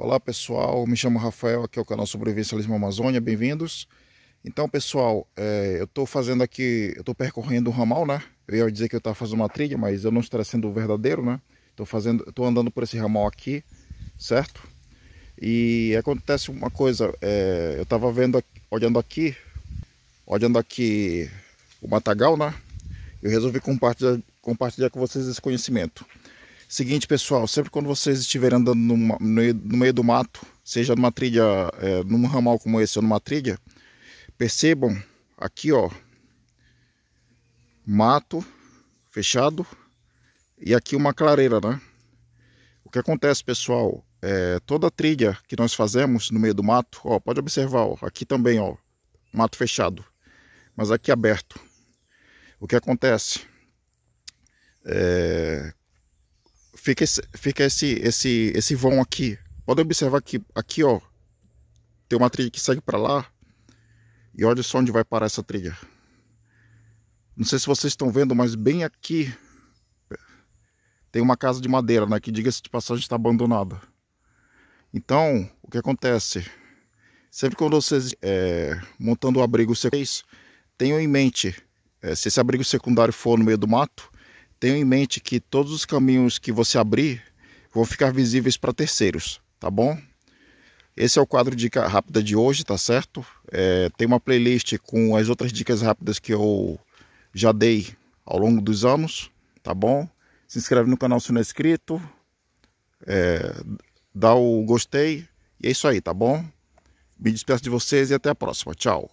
Olá pessoal, me chamo Rafael, aqui é o canal Sobrevivencialismo Amazônia, bem-vindos. Então pessoal, é, eu estou fazendo aqui, eu estou percorrendo um ramal, né? Eu ia dizer que eu estava fazendo uma trilha, mas eu não estou sendo verdadeiro, né? Estou fazendo, estou andando por esse ramal aqui, certo? E acontece uma coisa, é, eu estava vendo, olhando aqui, olhando aqui o matagal, né? Eu resolvi compartilhar, compartilhar com vocês esse conhecimento. Seguinte, pessoal, sempre quando vocês estiverem andando no, no, meio do mato, seja numa trilha, é, num ramal como esse ou numa trilha, percebam aqui, ó, mato fechado e aqui uma clareira, né? O que acontece, pessoal, é, toda trilha que nós fazemos no meio do mato, ó, pode observar, ó, aqui também, ó, mato fechado, mas aqui aberto. O que acontece? É, fica esse, fica esse, esse, esse vão aqui. Pode observar que aqui, ó, tem uma trilha que segue para lá. E olha só onde vai parar essa trilha. Não sei se vocês estão vendo, mas bem aqui tem uma casa de madeira, né? Que diga-se de passagem está abandonada. Então, o que acontece? Sempre quando vocês é, montando o abrigo, vocês tenham em mente, é, se esse abrigo secundário for no meio do mato, Tenha em mente que todos os caminhos que você abrir vão ficar visíveis para terceiros, tá bom? Esse é o quadro Dica Rápida de hoje, tá certo? É, tem uma playlist com as outras dicas rápidas que eu já dei ao longo dos anos, tá bom? Se inscreve no canal se não é inscrito, é, dá o gostei e é isso aí, tá bom? Me despeço de vocês e até a próxima. Tchau.